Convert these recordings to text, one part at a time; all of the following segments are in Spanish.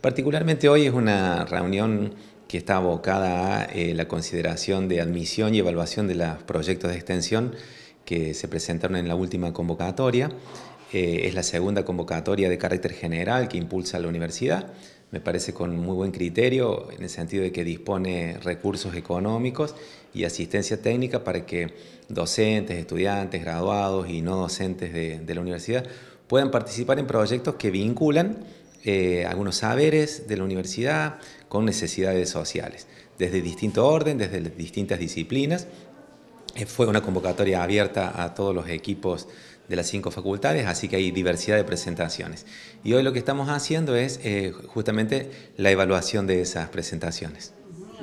Particularmente hoy es una reunión que está abocada a eh, la consideración de admisión y evaluación de los proyectos de extensión que se presentaron en la última convocatoria. Eh, es la segunda convocatoria de carácter general que impulsa la universidad, me parece con muy buen criterio, en el sentido de que dispone recursos económicos y asistencia técnica para que docentes, estudiantes, graduados y no docentes de la universidad puedan participar en proyectos que vinculan eh, algunos saberes de la universidad con necesidades sociales, desde distinto orden, desde distintas disciplinas. Eh, fue una convocatoria abierta a todos los equipos de las cinco facultades, así que hay diversidad de presentaciones. Y hoy lo que estamos haciendo es eh, justamente la evaluación de esas presentaciones.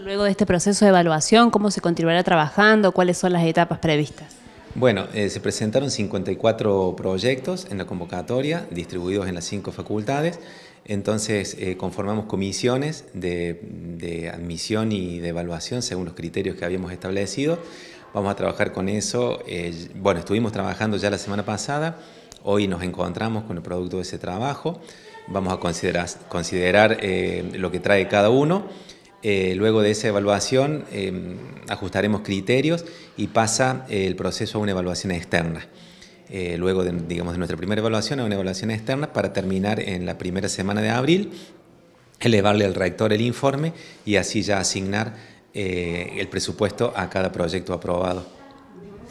Luego de este proceso de evaluación, ¿cómo se continuará trabajando? ¿Cuáles son las etapas previstas? Bueno, eh, se presentaron 54 proyectos en la convocatoria, distribuidos en las cinco facultades. Entonces eh, conformamos comisiones de, admisión y de evaluación según los criterios que habíamos establecido. Vamos a trabajar con eso. Eh, bueno, estuvimos trabajando ya la semana pasada. Hoy nos encontramos con el producto de ese trabajo. Vamos a considerar lo que trae cada uno eh, luego de esa evaluación em, ajustaremos criterios y pasa eh, el proceso a una evaluación externa. Eh, luego digamos, de nuestra primera evaluación a una evaluación externa para terminar en la primera semana de abril, elevarle al rector el informe y así ya asignar el presupuesto a cada proyecto aprobado.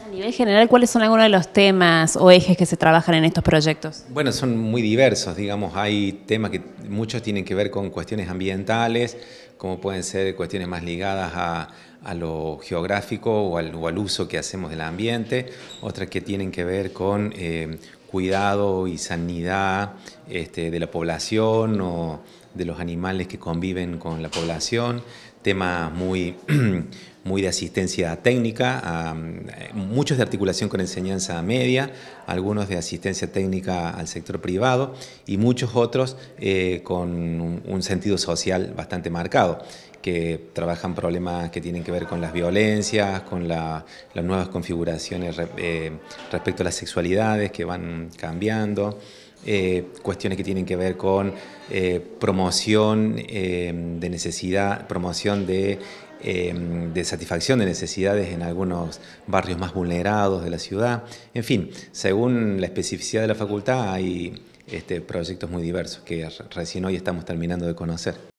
A nivel general, ¿cuáles son algunos de los temas o ejes que se trabajan en estos proyectos? Bueno, son muy diversos, digamos, hay temas que muchos tienen que ver con cuestiones ambientales, como pueden ser cuestiones más ligadas a, lo geográfico o al, uso que hacemos del ambiente, otras que tienen que ver con eh, cuidado y sanidad este, de la población o de los animales que conviven con la población, temas muy, muy de asistencia técnica, eh, muchos de articulación con enseñanza media, algunos de asistencia técnica al sector privado y muchos otros eh, con un sentido social bastante marcado que trabajan problemas que tienen que ver con las violencias, con las nuevas configuraciones eh, respecto a las sexualidades que van cambiando, eh, cuestiones que tienen que ver con eh, promoción de necesidad, promoción de, satisfacción de necesidades en algunos barrios más vulnerados de la ciudad. En fin, según la especificidad de la facultad hay este, proyectos muy diversos que recién hoy estamos terminando de conocer.